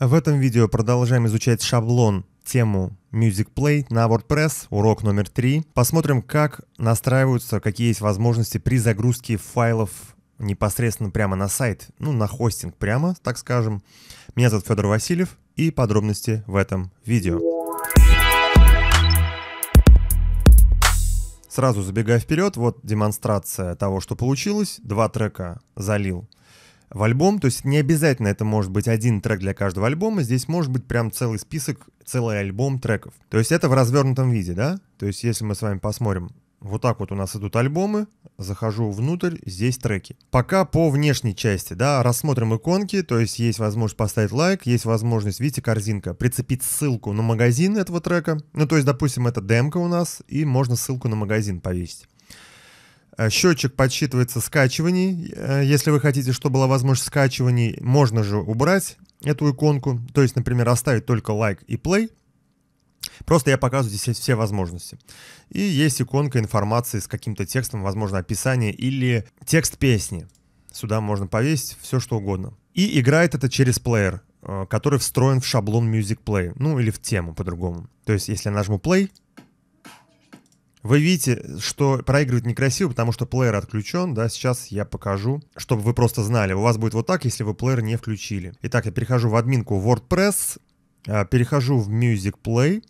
В этом видео продолжаем изучать шаблон тему Music Play на WordPress, урок номер 3. Посмотрим, как настраиваются, какие есть возможности при загрузке файлов непосредственно прямо на сайт, ну, на хостинг прямо, так скажем. Меня зовут Федор Васильев, и подробности в этом видео. Сразу забегая вперед, вот демонстрация того, что получилось. Два трека залил в альбом. То есть не обязательно это может быть один трек для каждого альбома. Здесь может быть прям целый список, целый альбом треков. То есть это в развернутом виде, да? То есть если мы с вами посмотрим, вот так вот у нас идут альбомы, захожу внутрь, здесь треки. Пока по внешней части, да, рассмотрим иконки, то есть есть возможность поставить лайк, есть возможность, видите, корзинка, прицепить ссылку на магазин этого трека. Ну, то есть, допустим, это демка у нас, и можно ссылку на магазин повесить. Э, Счетчик подсчитывается скачиваний. Э, если вы хотите, чтобы была возможность скачиваний, можно же убрать эту иконку. То есть, например, оставить только лайк и плей. Просто я показываю здесь все возможности. И есть иконка информации с каким-то текстом, возможно, описание или текст песни. Сюда можно повесить все, что угодно. И играет это через плеер, э, который встроен в шаблон Music Play, ну или в тему по-другому. То есть, если я нажму Play, вы видите, что проигрывать некрасиво, потому что плеер отключен, да, сейчас я покажу, чтобы вы просто знали. У вас будет вот так, если вы плеер не включили. Итак, я перехожу в админку WordPress, а, перехожу в Music Play.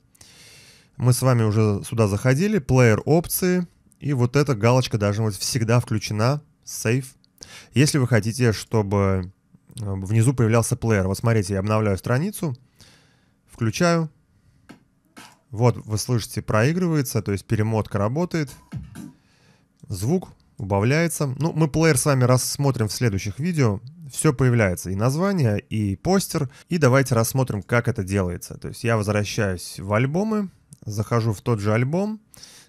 Мы с вами уже сюда заходили, плеер опции, и вот эта галочка должна быть всегда включена, Save. Если вы хотите, чтобы а, внизу появлялся плеер, вот смотрите, я обновляю страницу, включаю, вот, вы слышите, проигрывается, то есть перемотка работает. Звук убавляется. Ну, мы плеер с вами рассмотрим в следующих видео. Все появляется, и название, и постер. И давайте рассмотрим, как это делается. То есть я возвращаюсь в альбомы, захожу в тот же альбом.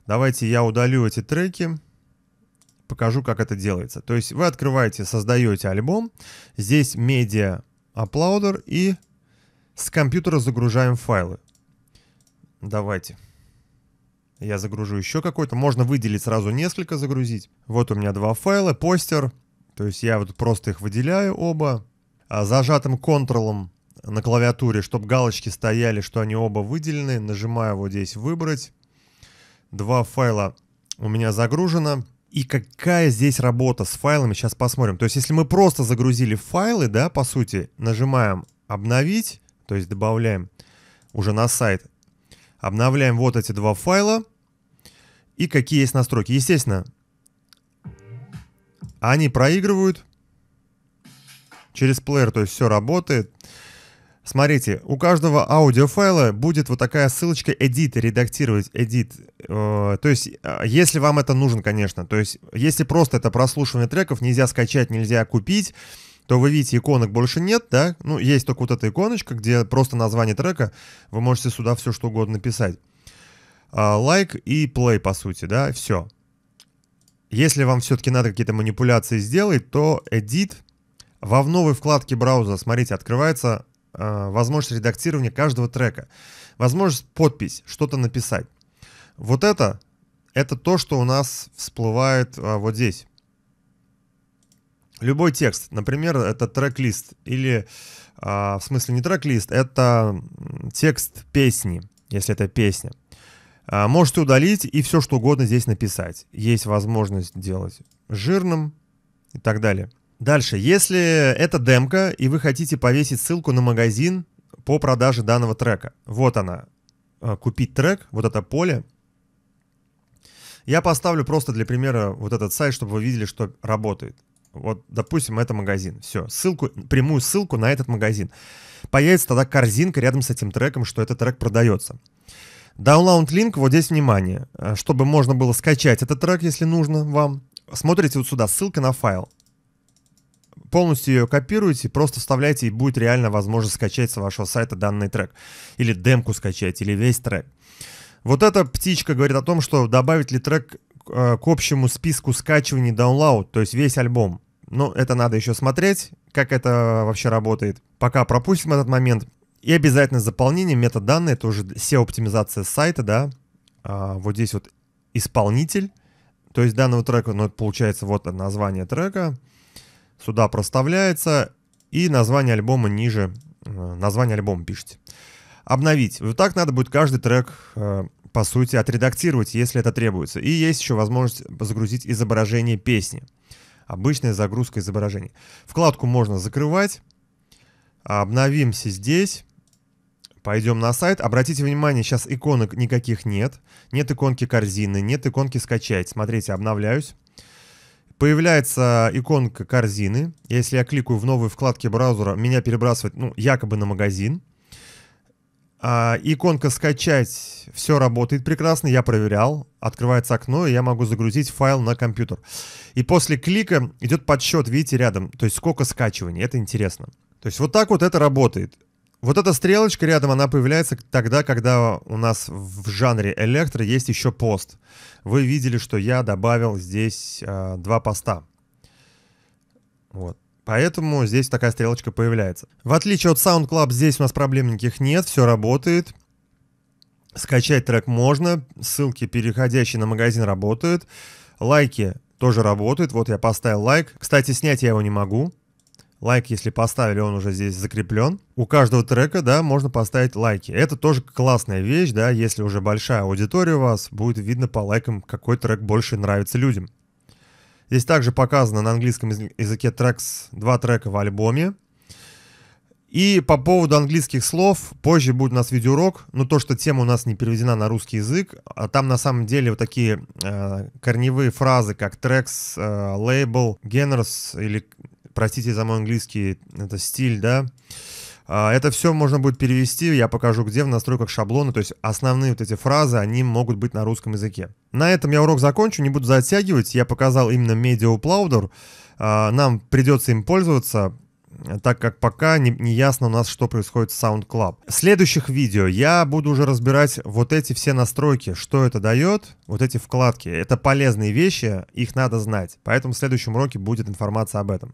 Давайте я удалю эти треки, покажу, как это делается. То есть вы открываете, создаете альбом. Здесь медиа, uploader и с компьютера загружаем файлы. Давайте. Я загружу еще какой-то. Можно выделить сразу несколько, загрузить. Вот у меня два файла, постер. То есть я вот просто их выделяю оба. А зажатым контролом на клавиатуре, чтобы галочки стояли, что они оба выделены. Нажимаю вот здесь «Выбрать». Два файла у меня загружено. И какая здесь работа с файлами, сейчас посмотрим. То есть если мы просто загрузили файлы, да, по сути, нажимаем «Обновить», то есть добавляем уже на сайт, Обновляем вот эти два файла. И какие есть настройки. Естественно, они проигрывают через плеер, то есть все работает. Смотрите, у каждого аудиофайла будет вот такая ссылочка edit, редактировать edit. Э, то есть, э, если вам это нужен, конечно. То есть, если просто это прослушивание треков, нельзя скачать, нельзя купить, то вы видите, иконок больше нет, да? Ну, есть только вот эта иконочка, где просто название трека, вы можете сюда все что угодно писать, а, Лайк like и плей, по сути, да, все. Если вам все-таки надо какие-то манипуляции сделать, то Edit во в новой вкладке браузера, смотрите, открывается э, возможность редактирования каждого трека. Возможность подпись, что-то написать. Вот это, это то, что у нас всплывает э, вот здесь. Любой текст, например, это трек-лист или, э, в смысле, не трек-лист, это текст песни, если это песня. Э, можете удалить и все что угодно здесь написать. Есть возможность делать жирным и так далее. Дальше, если это демка и вы хотите повесить ссылку на магазин по продаже данного трека, вот она, а, купить трек, вот это поле. Я поставлю просто для примера вот этот сайт, чтобы вы видели, что работает. Вот, допустим, это магазин. Все, ссылку, прямую ссылку на этот магазин. Появится тогда корзинка рядом с этим треком, что этот трек продается. Download-линк, вот здесь внимание, э, чтобы можно было скачать этот трек, если нужно вам. Смотрите вот сюда, ссылка на файл. Полностью ее копируете, просто вставляете, и будет реально возможность скачать с вашего сайта данный трек. Или демку скачать, или весь трек. Вот эта птичка говорит о том, что добавить ли трек к э, общему списку скачиваний download, то есть весь альбом. Но ну, это надо еще смотреть, как это вообще работает. Пока пропустим этот момент. И обязательно заполнение метаданные, это уже SEO-оптимизация сайта, да. А, вот здесь вот исполнитель, то есть данного трека, ну, получается вот название трека, сюда проставляется, и название альбома ниже, э, название альбома пишите. Обновить. Вот так надо будет каждый трек, э, по сути, отредактировать, если это требуется. И есть еще возможность загрузить изображение песни обычная загрузка изображений. Вкладку можно закрывать. Обновимся здесь. Пойдем на сайт. Обратите внимание, сейчас иконок никаких нет. Нет иконки корзины, нет иконки скачать. Смотрите, обновляюсь. Появляется иконка корзины. Если я кликаю в новой вкладке браузера, меня перебрасывает ну, якобы на магазин. А, иконка скачать, все работает прекрасно, я проверял. Открывается окно, и я могу загрузить файл на компьютер. И после клика идет подсчет, видите, рядом. То есть сколько скачиваний, это интересно. То есть вот так вот это работает. Вот эта стрелочка рядом, она появляется тогда, когда у нас в жанре электро есть еще пост. Вы видели, что я добавил здесь э, два поста. Вот. Поэтому здесь такая стрелочка появляется. В отличие от SoundCloud здесь у нас проблем никаких нет, все работает. Скачать трек можно, ссылки, переходящие на магазин, работают. Лайки тоже работают, вот я поставил лайк. Кстати, снять я его не могу. Лайк, если поставили, он уже здесь закреплен. У каждого трека, да, можно поставить лайки. Это тоже классная вещь, да, если уже большая аудитория у вас, будет видно по лайкам, какой трек больше нравится людям. Здесь также показано на английском языке трекс, два трека в альбоме. И по поводу английских слов, позже будет у нас видеоурок, но то, что тема у нас не переведена на русский язык, а там на самом деле вот такие э, корневые фразы, как трекс, э, лейбл, э, генерс, или, простите за мой английский, это стиль, да, э, а, это все можно будет перевести, я покажу где в настройках шаблона, то есть основные вот эти фразы, они могут быть на русском языке. На этом я урок закончу, не буду затягивать, я показал именно Media Uploader, а, нам придется им пользоваться, так как пока не, не ясно у нас, что происходит с SoundCloud. В следующих видео я буду уже разбирать вот эти все настройки, что это дает, вот эти вкладки. Это полезные вещи, их надо знать. Поэтому в следующем уроке будет информация об этом.